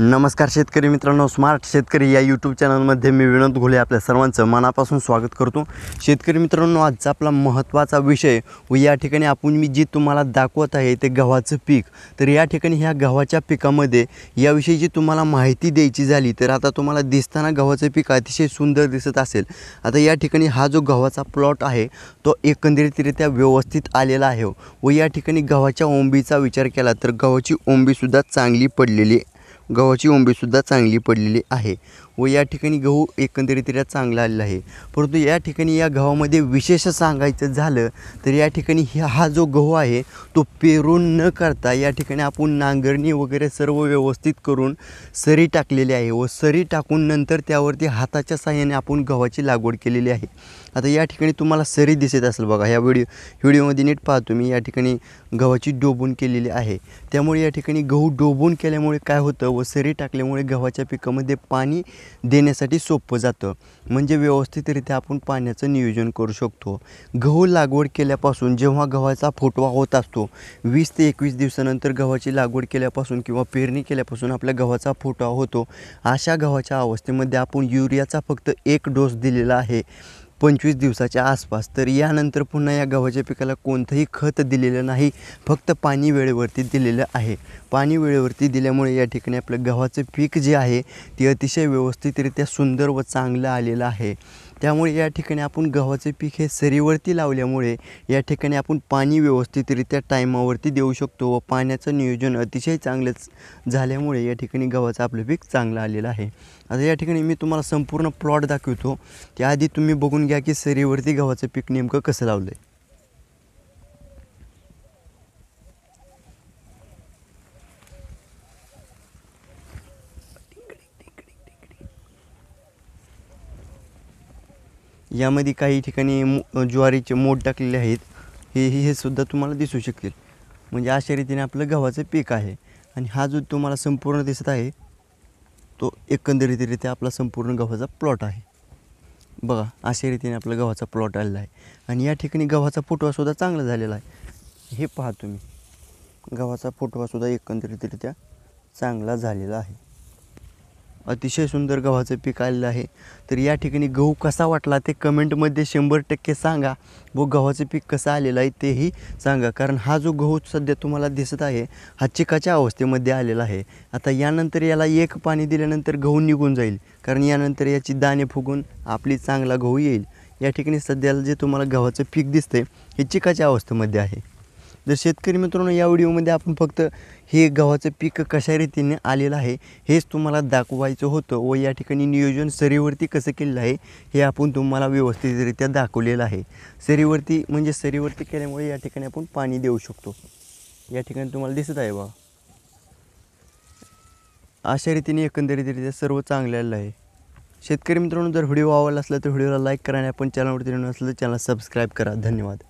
नमस्कार शेतकरी मित्रांनो स्मार्ट शेतकरी या यूट्यूब चॅनलमध्ये मी विनोद घोले आपल्या सर्वांचं मनापासून स्वागत करतो शेतकरी मित्रांनो आजचा आपला महत्त्वाचा विषय व या ठिकाणी आपण मी जी तुम्हाला दाखवत आहे ते गव्हाचं पीक तर या ठिकाणी ह्या गव्हाच्या पिकामध्ये याविषयी जी तुम्हाला माहिती द्यायची झाली तर आता तुम्हाला दिसताना गव्हाचं पीक अतिशय सुंदर दिसत असेल आता या ठिकाणी हा जो गव्हाचा प्लॉट आहे तो एकंदरीतरित्या व्यवस्थित आलेला आहे व या ठिकाणी गव्हाच्या ओंबीचा विचार केला तर गव्हाची ओंबीसुद्धा चांगली पडलेली आहे गव्हाची ओंबीसुद्धा चांगली पडलेली आहे व या ठिकाणी गहू एकंदरीतरीत्या चांगला आलेला आहे परंतु या ठिकाणी या गव्हामध्ये विशेष सांगायचं झालं तर या ठिकाणी हा जो गहू आहे तो पेरून न करता या ठिकाणी आपण नांगरणी वगैरे सर्व व्यवस्थित करून सरी टाकलेली आहे व सरी टाकून नंतर त्यावरती हाताच्या साह्याने आपण गव्हाची लागवड केलेली आहे आता या ठिकाणी तुम्हाला सरी दिसत असेल बघा ह्या व्हिडिओ व्हिडिओमध्ये नीट पाहतो मी या ठिकाणी गव्हाची डोबून केलेली आहे त्यामुळे या ठिकाणी गहू डोबून केल्यामुळे काय होतं ओसरी टाकल्यामुळे गव्हाच्या पिकामध्ये पाणी देण्यासाठी सोपं जातं म्हणजे व्यवस्थितरित्या आपण पाण्याचं नियोजन करू शकतो गहू लागवड केल्यापासून जेव्हा गव्हाचा फोटवा होत असतो वीस ते एकवीस दिवसानंतर गव्हाची लागवड केल्यापासून किंवा पेरणी केल्यापासून आपल्या गव्हाचा फोटवा होतो अशा गव्हाच्या अवस्थेमध्ये आपण युरियाचा फक्त एक डोस दिलेला आहे पंचवीस दिवसाच्या आसपास तर यानंतर पुन्हा या गव्हाच्या पिकाला कोणतंही खत दिलेलं नाही फक्त पाणी वेळेवरती दिलेलं आहे पाणी वेळेवरती दिल्यामुळे या ठिकाणी आपलं गव्हाचं पीक जे आहे ते अतिशय व्यवस्थितरित्या सुंदर व चांगलं आलेलं आहे त्यामुळे या ठिकाणी आपण गव्हाचे पीक हे सरीवरती लावल्यामुळे या ठिकाणी आपण पाणी व्यवस्थितरित्या टायमावरती देऊ शकतो व पाण्याचं नियोजन अतिशय चांगलंच झाल्यामुळे या ठिकाणी गव्हाचं आपलं पीक चांगलं आलेलं आहे आता या ठिकाणी मी तुम्हाला संपूर्ण प्लॉट दाखवतो त्याआधी तुम्ही बघून घ्या की सरीवरती गव्हाचं पीक नेमकं कसं लावलं आहे यामध्ये काही ठिकाणी मो ज्वारीचे मोठ टाकलेले आहेत हे हे सुद्धा तुम्हाला दिसू शकतील म्हणजे अशा रीतीने आपलं गव्हाचं पीक आहे आणि हा जो तुम्हाला संपूर्ण दिसत आहे तो एकंदरीतरित्या आपला संपूर्ण गव्हाचा प्लॉट आहे बघा अशा रीतीने आपला गव्हाचा प्लॉट आलेला आहे आणि या ठिकाणी गव्हाचा फुटवासुद्धा चांगला झालेला आहे हे पहा तुम्ही गव्हाचा फुटवासुद्धा एकंदरीतरित्या चांगला झालेला आहे अतिशय सुंदर गव्हाचं पीक आलेलं आहे तर या ठिकाणी गहू कसा वाटला ते कमेंटमध्ये शंभर टक्के सांगा व गव्हाचं पीक कसं आलेलं आहे तेही सांगा कारण हा जो गहू सध्या तुम्हाला दिसत आहे हा चिकाच्या अवस्थेमध्ये आलेला आहे आता यानंतर याला एक पाणी दिल्यानंतर गहू निघून जाईल कारण यानंतर याची दाणे फुगून आपली चांगला गहू येईल या ठिकाणी सध्याला जे तुम्हाला गव्हाचं पीक दिसते हे चिकाच्या अवस्थेमध्ये आहे जर शेतकरी मित्रांनो या व्हिडिओमध्ये आपण फक्त हे गव्हाचं पीक कशा रीतीने आलेलं आहे हेच तुम्हाला दाखवायचं होतं व या ठिकाणी नियोजन सरीवरती कसं केलेलं आहे हे आपण तुम्हाला व्यवस्थितरित्या दाखवलेलं आहे सरीवरती म्हणजे सरीवरती केल्यामुळे या ठिकाणी आपण पाणी देऊ शकतो या ठिकाणी तुम्हाला दिसत आहे बा अशा रीतीने एकंदरीतरित्या सर्व चांगलेलं आहे शेतकरी मित्रांनो जर व्हिडिओ आवडला असला तर व्हिडिओला लाईक करा आणि आपण चॅनलवरती नसलं तर चॅनल सबस्क्राईब करा धन्यवाद